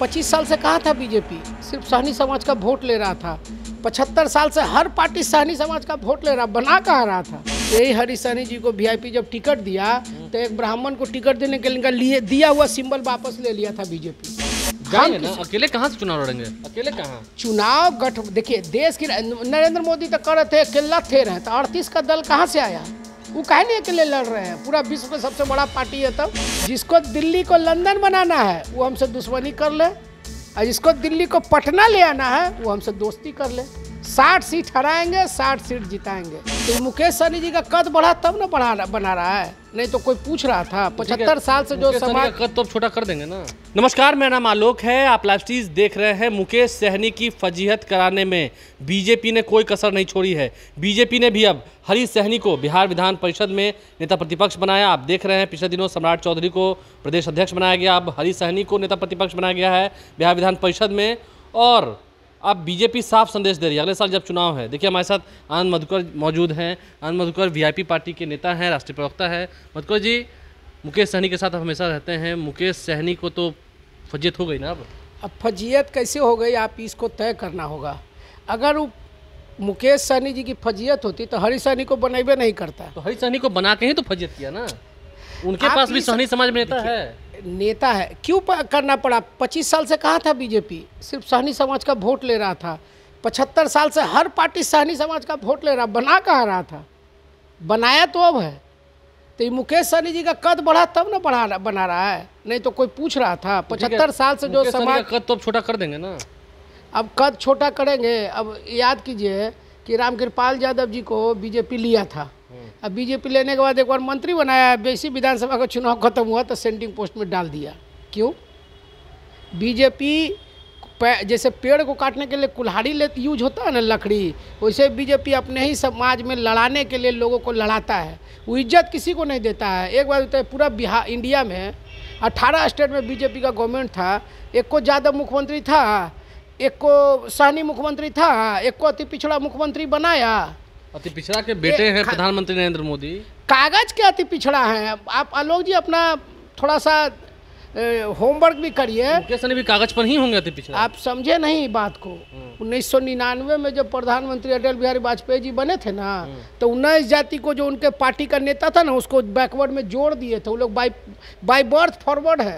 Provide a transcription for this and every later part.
पच्चीस साल से कहा था बीजेपी सिर्फ सहनी समाज का वोट ले रहा था पचहत्तर साल से हर पार्टी सहनी समाज का वोट ले रहा बना कहा रहा था यही हरी सहनी जी को वीआईपी जब टिकट दिया तो एक ब्राह्मण को टिकट देने के लिए दिया हुआ सिंबल वापस ले लिया था बीजेपी ना अकेले कहाँ से चुनाव लड़ेंगे अकेले कहाँ चुनाव गठ देखिए देश की नरेंद्र मोदी तो कर रहे थे अकेला थे रहे तो अड़तीस का दल कहाँ से आया वो कहने के लिए लड़ रहे हैं पूरा विश्व का सबसे बड़ा पार्टी है तब जिसको दिल्ली को लंदन बनाना है वो हमसे दुश्मनी कर ले और जिसको दिल्ली को पटना ले आना है वो हमसे दोस्ती कर ले साठ सीट हराएंगे साठ सीट जिताएंगे तो मुकेश सहनी जी का कद बढ़ा तब ना बढ़ा बना रहा है नहीं तो कोई पूछ रहा था पचहत्तर साल से जो समाज कद तो छोटा कर देंगे ना नमस्कार मेरा नाम आलोक है आप लाइव देख रहे हैं मुकेश सहनी की फजीहत कराने में बीजेपी ने कोई कसर नहीं छोड़ी है बीजेपी ने भी अब हरी सहनी को बिहार विधान परिषद में नेता प्रतिपक्ष बनाया आप देख रहे हैं पिछले दिनों सम्राट चौधरी को प्रदेश अध्यक्ष बनाया गया अब हरी सहनी को नेता प्रतिपक्ष बनाया गया है बिहार विधान परिषद में और अब बीजेपी साफ संदेश दे रही है अगले साल जब चुनाव है देखिए हमारे साथ आनंद मधुकर मौजूद हैं आनंद मधुकर वीआईपी पार्टी के नेता हैं राष्ट्रीय प्रवक्ता है मधुकर जी मुकेश सहनी के साथ आप हमेशा रहते हैं मुकेश सहनी को तो फजीयत हो गई ना अब अब फजीयत कैसे हो गई आप इसको तय करना होगा अगर मुकेश सहनी जी की फजीयत होती तो हरी सहनी को बनेबे नहीं करता तो हरी सहनी को बना के ही तो फजियत किया ना उनके पास भी सहनी समाज में नेता है नेता है क्यों करना पड़ा पच्चीस साल से कहाँ था बीजेपी सिर्फ सहनी समाज का वोट ले रहा था पचहत्तर साल से हर पार्टी सहनी समाज का वोट ले रहा बना कहाँ रहा था बनाया तो अब है तो ये मुकेश सहनी जी का कद बढ़ा तब ना बढ़ा बना रहा है नहीं तो कोई पूछ रहा था पचहत्तर साल से जो समाज कद तो छोटा कर देंगे ना अब कद छोटा करेंगे अब याद कीजिए कि रामकृपाल यादव जी को बीजेपी लिया था अब बीजेपी लेने के बाद एक बार मंत्री बनाया बेसी विधानसभा का चुनाव खत्म हुआ तो सेंडिंग पोस्ट में डाल दिया क्यों बीजेपी जैसे पेड़ को काटने के लिए कुल्हाड़ी ले यूज होता है ना लकड़ी वैसे बीजेपी अपने ही समाज में लड़ाने के लिए लोगों को लड़ाता है वो इज्जत किसी को नहीं देता है एक बार होता है पूरा बिहार इंडिया में अट्ठारह स्टेट में बीजेपी का गवर्नमेंट था एक को ज़्यादा मुख्यमंत्री था एक को सहनी मुख्यमंत्री था एक को अति पिछड़ा मुख्यमंत्री बनाया अति पिछड़ा के बेटे हैं प्रधानमंत्री नरेंद्र मोदी कागज के अति पिछड़ा है आप आलोक जी अपना थोड़ा सा होमवर्क भी करिए भी कागज पर ही होंगे अति पिछड़ा आप समझे नहीं बात को हम्म। उन्नीस में जब प्रधानमंत्री अटल बिहारी वाजपेयी जी बने थे ना हम्म। तो उन्नीस जाति को जो उनके पार्टी का नेता था ना उसको बैकवर्ड में जोड़ दिए थे वो लोग बाई बाई बर्थ फॉरवर्ड है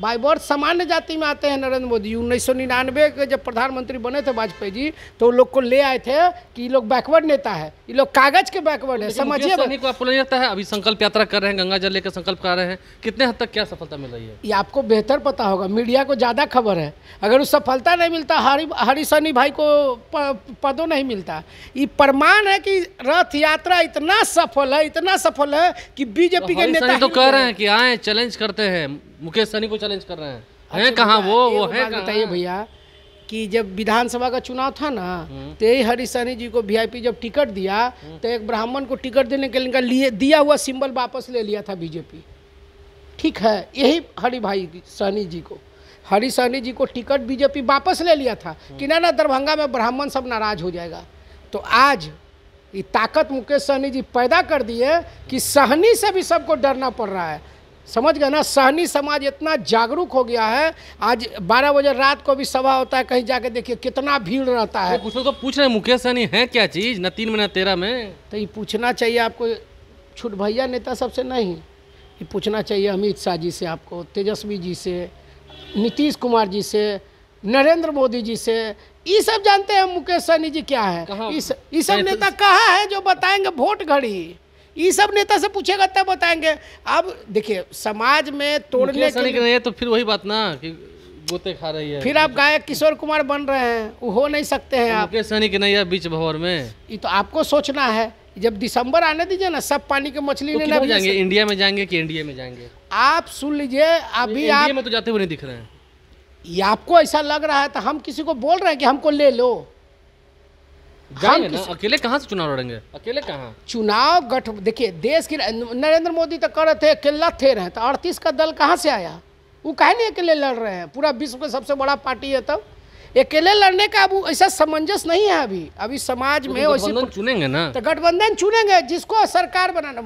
बाई बर्थ सामान्य जाति में आते हैं नरेंद्र मोदी उन्नीस सौ निन्यानवे के जब प्रधानमंत्री बने थे वाजपेयी जी तो लोग को ले आए थे कि ये लोग बैकवर्ड नेता है ये लोग कागज के बैकवर्ड है समझिए है अभी संकल्प यात्रा कर रहे हैं गंगा जल लेकर संकल्प कर रहे हैं कितने हद तक क्या सफलता मिल रही है ये आपको बेहतर पता होगा मीडिया को ज़्यादा खबर है अगर उस सफलता नहीं मिलता हरी हरी सनी भाई को पदों नहीं मिलता ये प्रमाण है कि रथ यात्रा इतना सफल है इतना सफल है कि तो बीजेपी के नेता तो कह रहे हैं कि आए चैलेंज करते हैं मुकेश सनी को चैलेंज कर रहे हैं अच्छा हैं कहाँ वो वो है बताइए भैया कि जब विधानसभा का चुनाव था ना हम्म। तो यही हरीश सानी जी को वीआईपी जब टिकट दिया हम्म। तो एक ब्राह्मण को टिकट देने के लिए लिए दिया हुआ सिंबल वापस ले लिया था बीजेपी ठीक है यही हरी भाई सहनी जी को हरी सहनी जी को टिकट बीजेपी वापस ले लिया था हम्म। कि ना ना दरभंगा में ब्राह्मण सब नाराज हो जाएगा तो आज ये ताकत मुकेश सहनी जी पैदा कर दिए कि सहनी से भी सबको डरना पड़ रहा है समझ गए ना सहनी समाज इतना जागरूक हो गया है आज 12 बजे रात को भी सभा होता है कहीं जाके देखिए कितना भीड़ रहता है तो कुछ तो पूछ रहे मुकेश सहनी है क्या चीज़ न तीन में न तेरह में तो ये पूछना चाहिए आपको छुट भैया नेता सबसे नहीं ये पूछना चाहिए अमित शाह जी से आपको तेजस्वी जी से नीतीश कुमार जी से नरेंद्र मोदी जी से ये सब जानते हैं मुकेश सहनी जी क्या है इस सब तो नेता कहाँ है जो बताएंगे वोट घड़ी ये सब नेता से पूछेगा तब बताएंगे अब देखिए समाज में तोड़ने के लिए तो फिर वही बात ना कि गोते खा रही है फिर आप गायक किशोर कुमार बन रहे हैं वो हो नहीं सकते हैं तो आप सनी के नहीं बीच भवर में ये तो आपको सोचना है जब दिसंबर आने दीजिए ना सब पानी के मछली तो लेने जाएंगे इंडिया में जाएंगे कि इंडिया में जाएंगे आप सुन लीजिए अभी आप में तो जाते हुए नहीं दिख रहे हैं ये आपको ऐसा लग रहा है तो हम किसी को बोल रहे हैं कि हमको ले लो जाएंगे ना अकेले कहाँ से चुनाव लड़ेंगे अकेले कहाँ चुनाव गठ देखिए देश की नरेंद्र मोदी तो कर थे अकेला थे रहे तो अड़तीस का दल कहाँ से आया वो कहे नहीं अकेले लड़ रहे हैं पूरा विश्व का सबसे बड़ा पार्टी है तब अकेले लड़ने का अब ऐसा समंजस नहीं है अभी अभी समाज तो में तो वैसे चुनेंगे ना तो गठबंधन चुनेंगे जिसको सरकार बनाना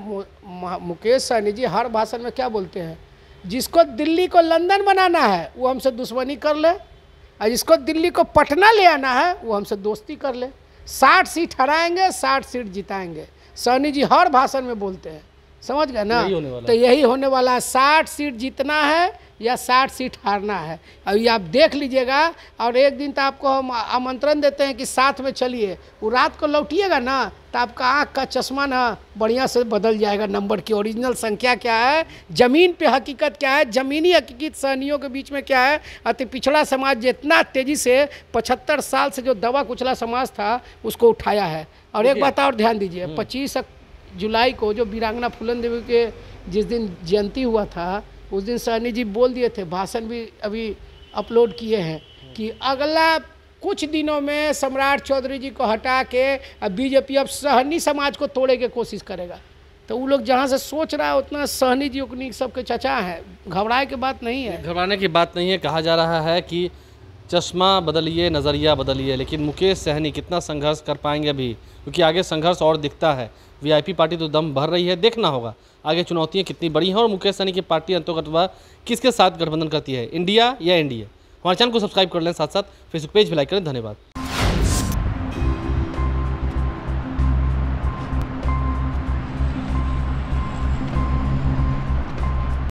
मुकेश सहनी जी हर भाषण में क्या बोलते हैं जिसको दिल्ली को लंदन बनाना है वो हमसे दुश्मनी कर ले और जिसको दिल्ली को पटना ले आना है वो हमसे दोस्ती कर ले साठ सीट हराएंगे साठ सीट जिताएंगे सोनी जी हर भाषण में बोलते हैं समझ गए ना तो यही होने वाला है साठ सीट जीतना है या साठ सीट हारना है अभी आप देख लीजिएगा और एक दिन तो आपको हम आमंत्रण देते हैं कि साथ में चलिए वो रात को लौटिएगा ना तो आपका आँख का चश्मा ना बढ़िया से बदल जाएगा नंबर की ओरिजिनल संख्या क्या है ज़मीन पे हकीकत क्या है ज़मीनी हकीकत सहनियों के बीच में क्या है अति पिछड़ा समाज जितना तेज़ी से पचहत्तर साल से जो दवा कुचला समाज था उसको उठाया है और एक बात और ध्यान दीजिए हम्म। पच्चीस जुलाई को जो वीरांगना फूलन देवी के जिस दिन जयंती हुआ था उस दिन सहनी जी बोल दिए थे भाषण भी अभी अपलोड किए हैं कि अगला कुछ दिनों में सम्राट चौधरी जी को हटा के अब बीजेपी अब सहनी समाज को तोड़े की कोशिश करेगा तो वो लोग जहाँ से सोच रहा है उतना सहनी जी उकनी सबके चचा है घबराए की बात नहीं है घबराने की बात नहीं है कहा जा रहा है कि चश्मा बदलिए नज़रिया बदलिए लेकिन मुकेश सहनी कितना संघर्ष कर पाएंगे अभी क्योंकि आगे संघर्ष और दिखता है वीआईपी पार्टी तो दम भर रही है देखना होगा आगे चुनौतियाँ कितनी बड़ी हैं और मुकेश सहनी की पार्टी अंतर्गत किसके साथ गठबंधन करती है इंडिया या एनडीए हमारे चैनल को सब्सक्राइब कर लें साथ साथ फेसबुक पेज भी लाइक करें धन्यवाद